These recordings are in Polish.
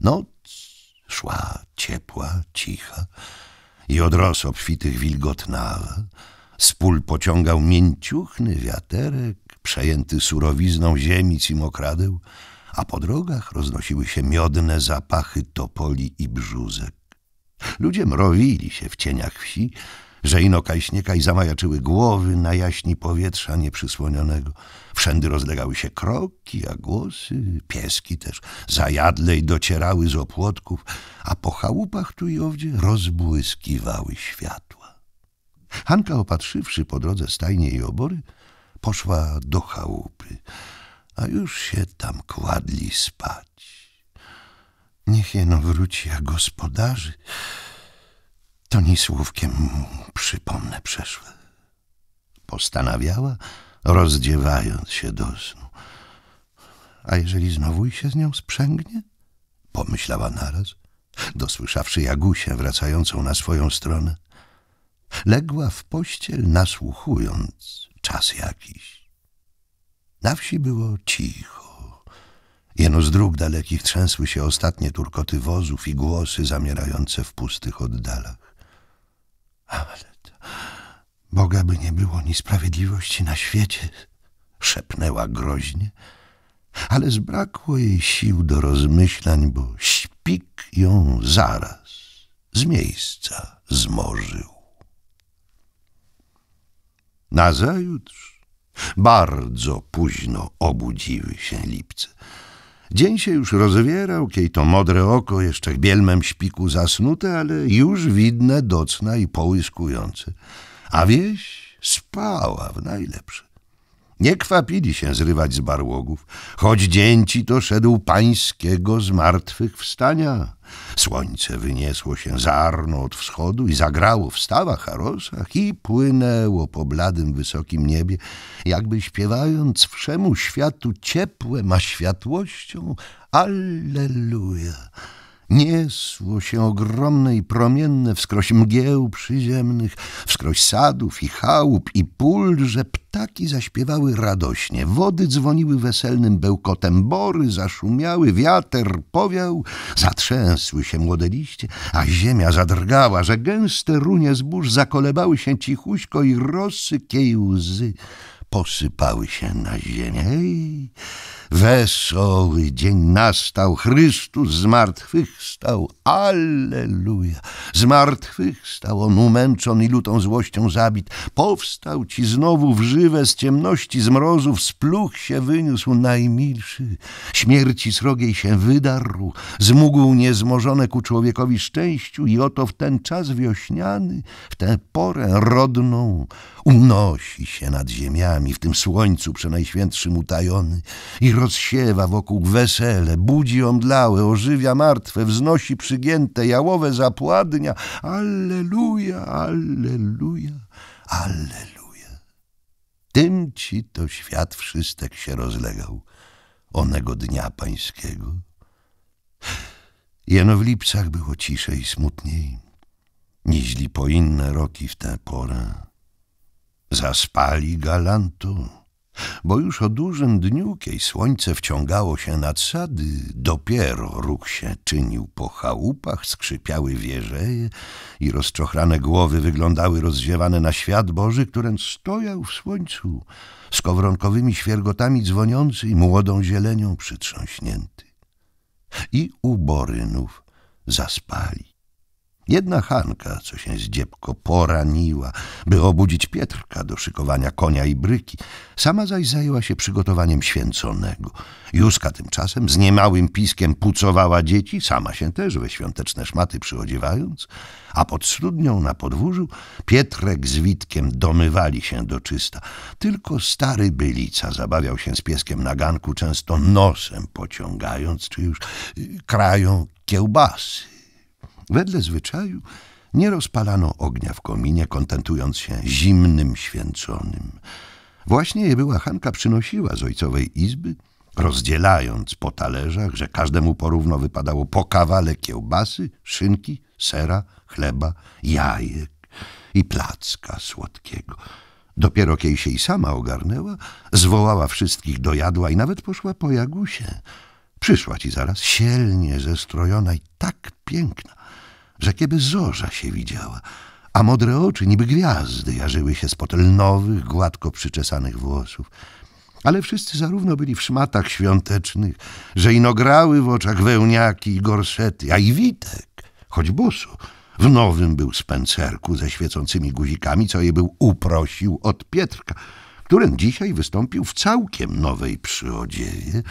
Noc szła ciepła, cicha i od ros obfitych wilgotnawa. Z pól pociągał mięciuchny wiaterek, przejęty surowizną ziemic i mokradeł, a po drogach roznosiły się miodne zapachy topoli i brzuzek. Ludzie mrowili się w cieniach wsi, że ino i zamajaczyły głowy na jaśni powietrza nieprzysłonionego. Wszędy rozlegały się kroki, a głosy, pieski też, i docierały z opłotków, a po chałupach tu i owdzie rozbłyskiwały światła. Hanka, opatrzywszy po drodze stajnie i obory, poszła do chałupy, a już się tam kładli spać. Niech jeno wróci, a gospodarzy ni słówkiem przypomnę przeszłe. Postanawiała, rozdziewając się do snu. A jeżeli znowu się z nią sprzęgnie? Pomyślała naraz, dosłyszawszy Jagusię wracającą na swoją stronę. Legła w pościel, nasłuchując czas jakiś. Na wsi było cicho. Jeno z dróg dalekich trzęsły się ostatnie turkoty wozów i głosy zamierające w pustych oddalach. Hamlet, Boga by nie było ni sprawiedliwości na świecie, szepnęła groźnie, ale zbrakło jej sił do rozmyślań, bo śpik ją zaraz z miejsca zmorzył. Nazajutrz bardzo późno obudziły się lipce. Dzień się już rozwierał, kiej to modre oko, jeszcze bielmem śpiku zasnute, ale już widne, docna i połyskujące. A wieś spała w najlepsze. Nie kwapili się zrywać z barłogów, choć ci to szedł pańskiego wstania. Słońce wyniesło się zarno od wschodu i zagrało w stawach arosach i płynęło po bladym wysokim niebie, jakby śpiewając wszemu światu ciepłe ma światłością Alleluja. Niesło się ogromne i promienne wskroś mgieł przyziemnych, wskroś sadów i chałup i pól, że Ptaki zaśpiewały radośnie, wody dzwoniły weselnym bełkotem, bory zaszumiały, wiatr powiał, zatrzęsły się młode liście, a ziemia zadrgała, że gęste runie zbóż zakolebały się cichuśko i rosykie łzy posypały się na ziemię. Ej, wesoły dzień nastał, Chrystus stał. Alleluja! stał, on umęczon i lutą złością zabit, powstał ci znowu w żywe z ciemności, z mrozów, z pluch się wyniósł najmilszy, śmierci srogiej się wydarł, zmógł niezmożone ku człowiekowi szczęściu i oto w ten czas wiośniany, w tę porę rodną, unosi się nad ziemiami nami, w tym słońcu przenajświętszym utajony i rozsiewa wokół wesele, budzi omdlałe, ożywia martwe, wznosi przygięte, jałowe zapładnia. Alleluja, alleluja, alleluja. Tym ci to świat wszystek się rozlegał onego dnia pańskiego. Jeno w lipcach było ciszej i smutniej, niźli po inne roki w tę porę zaspali galantu, bo już o dużym dniu, kiej słońce wciągało się nad sady, dopiero róg się czynił po chałupach, skrzypiały wieżeje i rozczochrane głowy wyglądały rozziewane na świat Boży, którym stojał w słońcu, z kowronkowymi świergotami dzwoniący i młodą zielenią przytrząśnięty. I u Borynów zaspali. Jedna Hanka, co się dziebko poraniła, by obudzić Pietrka do szykowania konia i bryki, sama zaś zajęła się przygotowaniem święconego. Józka tymczasem z niemałym piskiem pucowała dzieci, sama się też we świąteczne szmaty przyodziewając, a pod studnią na podwórzu Pietrek z Witkiem domywali się do czysta. Tylko stary bylica zabawiał się z pieskiem na ganku, często nosem pociągając, czy już y, krają kiełbasy Wedle zwyczaju nie rozpalano ognia w kominie, kontentując się zimnym święconym. Właśnie je była Hanka przynosiła z ojcowej izby, rozdzielając po talerzach, że każdemu porówno wypadało po kawale kiełbasy, szynki, sera, chleba, jajek i placka słodkiego. Dopiero kiedy się i sama ogarnęła, zwołała wszystkich do jadła i nawet poszła po jagusie. Przyszła ci zaraz sielnie zestrojona i tak piękna, że kiedy zorza się widziała, a modre oczy niby gwiazdy jarzyły się spod lnowych, gładko przyczesanych włosów. Ale wszyscy zarówno byli w szmatach świątecznych, że inograły w oczach wełniaki i gorszety, a i Witek, choć busu, w nowym był spencerku ze świecącymi guzikami, co je był uprosił od Pietrka – którym dzisiaj wystąpił w całkiem nowej przyodzieje,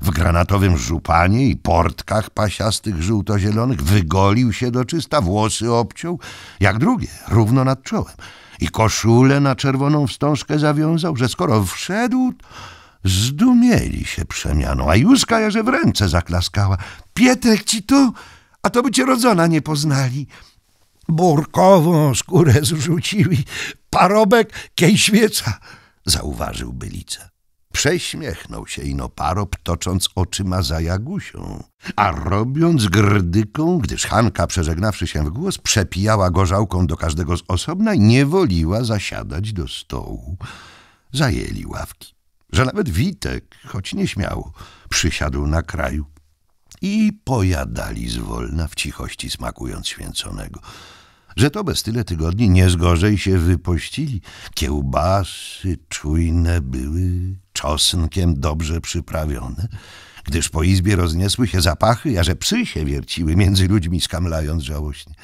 w granatowym żupanie i portkach pasiastych żółto-zielonych, wygolił się do czysta, włosy obciął, jak drugie, równo nad czołem, i koszulę na czerwoną wstążkę zawiązał, że skoro wszedł, zdumieli się przemianą, a Józka jeże w ręce zaklaskała. Pietrek ci tu, a to by cię rodzona nie poznali. Burkową skórę zrzucili, parobek kiej świeca zauważył bylica. Prześmiechnął się inoparop, tocząc oczyma za Jagusią, a robiąc grdyką, gdyż Hanka, przeżegnawszy się w głos, przepijała gorzałką do każdego z osobna i nie woliła zasiadać do stołu. Zajęli ławki, że nawet Witek, choć nieśmiało, przysiadł na kraju i pojadali zwolna w cichości smakując święconego że to bez tyle tygodni nie zgorzej się wypościli. Kiełbasy czujne były, czosnkiem dobrze przyprawione, gdyż po izbie rozniesły się zapachy, a że psy się wierciły między ludźmi, skamlając żałośnie.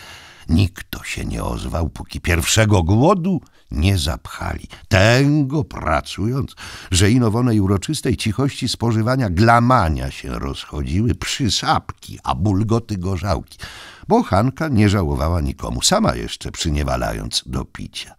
Nikt się nie ozwał, póki pierwszego głodu nie zapchali. Tęgo pracując, że inowonej uroczystej cichości spożywania glamania się rozchodziły przysapki, a bulgoty gorzałki, bo Hanka nie żałowała nikomu, sama jeszcze przyniewalając do picia.